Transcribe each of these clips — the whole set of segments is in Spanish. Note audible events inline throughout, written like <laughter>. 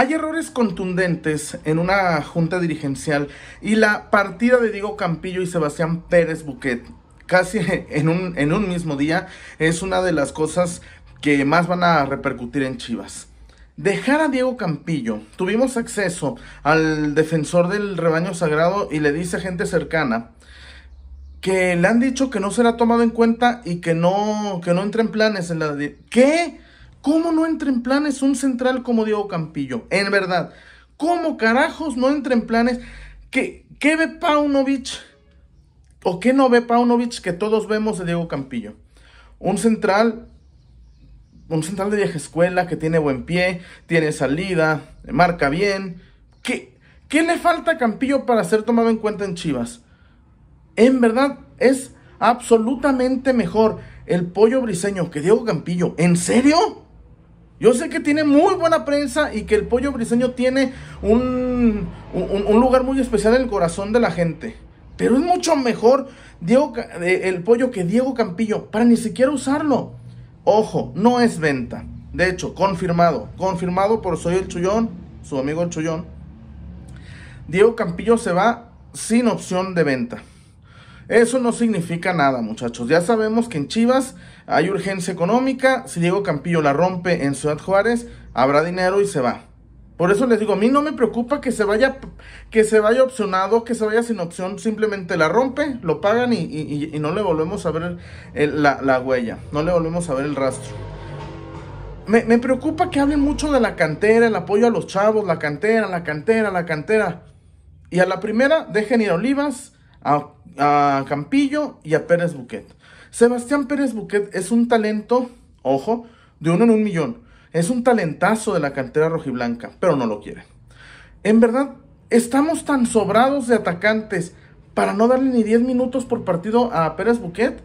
Hay errores contundentes en una junta dirigencial y la partida de Diego Campillo y Sebastián Pérez Buquet casi <laughs> en un, en un mismo día es una de las cosas que más van a repercutir en Chivas. Dejar a Diego Campillo. Tuvimos acceso al defensor del rebaño sagrado y le dice a gente cercana que le han dicho que no será tomado en cuenta y que no, que no entre en planes en la... ¿Qué? ¿Cómo no entra en planes un central como Diego Campillo? En verdad, ¿cómo carajos no entra en planes? ¿Qué, ve Paunovic? ¿O qué no ve Paunovic que todos vemos de Diego Campillo? Un central, un central de vieja escuela que tiene buen pie, tiene salida, marca bien. ¿Qué, qué le falta a Campillo para ser tomado en cuenta en Chivas? En verdad, es absolutamente mejor el pollo briseño que Diego Campillo. ¿En serio? Yo sé que tiene muy buena prensa y que el pollo briseño tiene un, lugar muy especial en el corazón de la gente. Pero es mucho mejor el pollo que Diego Campillo para ni siquiera usarlo. Ojo, no es venta. De hecho, confirmado. Confirmado por Soy el Chullón, su amigo el Chullón. Diego Campillo se va sin opción de venta. Eso no significa nada, muchachos. Ya sabemos que en Chivas hay urgencia económica. Si Diego Campillo la rompe en Ciudad Juárez, habrá dinero y se va. Por eso les digo, a mí no me preocupa que se vaya, que se vaya opcionado, que se vaya sin opción, simplemente la rompe, lo pagan y, no le volvemos a ver la, huella, no le volvemos a ver el rastro. Me, me preocupa que hablen mucho de la cantera, el apoyo a los chavos, la cantera, la cantera, la cantera. Y a la primera dejen ir a Olivas, a, Campillo y a Pérez Buquet. Sebastián Pérez Buquet es un talento, ojo, de uno en un millón. Es un talentazo de la cantera rojiblanca, pero no lo quiere, En verdad, estamos tan sobrados de atacantes para no darle ni 10 minutos por partido a Pérez Buquet,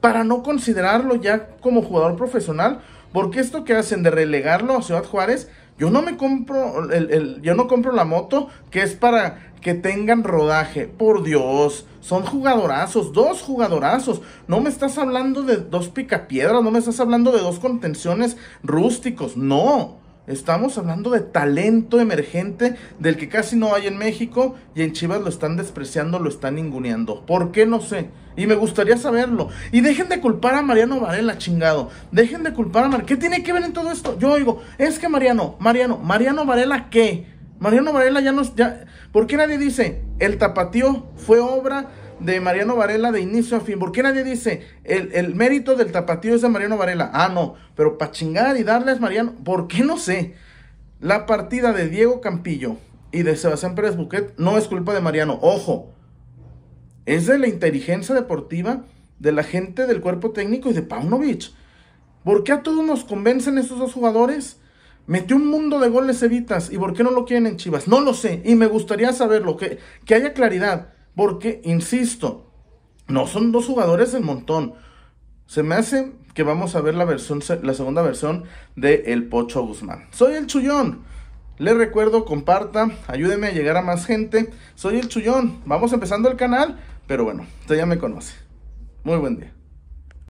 para no considerarlo ya como jugador profesional, porque esto que hacen de relegarlo a Ciudad Juárez yo no me compro, el, yo no compro la moto que es para que tengan rodaje. Por Dios, son jugadorazos, dos jugadorazos. No me estás hablando de dos picapiedras, no me estás hablando de dos contenciones rústicos, no. Estamos hablando de talento emergente del que casi no hay en México y en Chivas lo están despreciando, lo están ninguneando. ¿Por qué no sé? Y me gustaría saberlo. Y dejen de culpar a Mariano Varela, chingado. Dejen de culpar a Mariano. ¿Qué tiene que ver en todo esto? Yo digo, es que Mariano, Mariano, Mariano Varela, ¿qué? Mariano Varela ya no... Ya, ¿Por qué nadie dice, el tapatío fue obra de Mariano Varela de inicio a fin. ¿Por qué nadie dice el, mérito del tapatío es de Mariano Varela? Ah, no, pero para chingar y darles Mariano, ¿por qué no sé? La partida de Diego Campillo y de Sebastián Pérez Buquet no es culpa de Mariano, ojo. Es de la inteligencia deportiva de la gente del cuerpo técnico y de Paunovic. ¿Por qué a todos nos convencen Esos dos jugadores? Metió un mundo de goles Evitas y ¿por qué no lo quieren en Chivas? No lo sé y me gustaría saberlo, que haya claridad. Porque, insisto, no son dos jugadores del montón. Se me hace que vamos a ver la, versión, la segunda versión de El Pocho Guzmán. Soy el Chullón. Les recuerdo, comparta, Ayúdeme a llegar a más gente. Soy el Chullón. Vamos empezando el canal, pero bueno, usted ya me conoce. Muy buen día.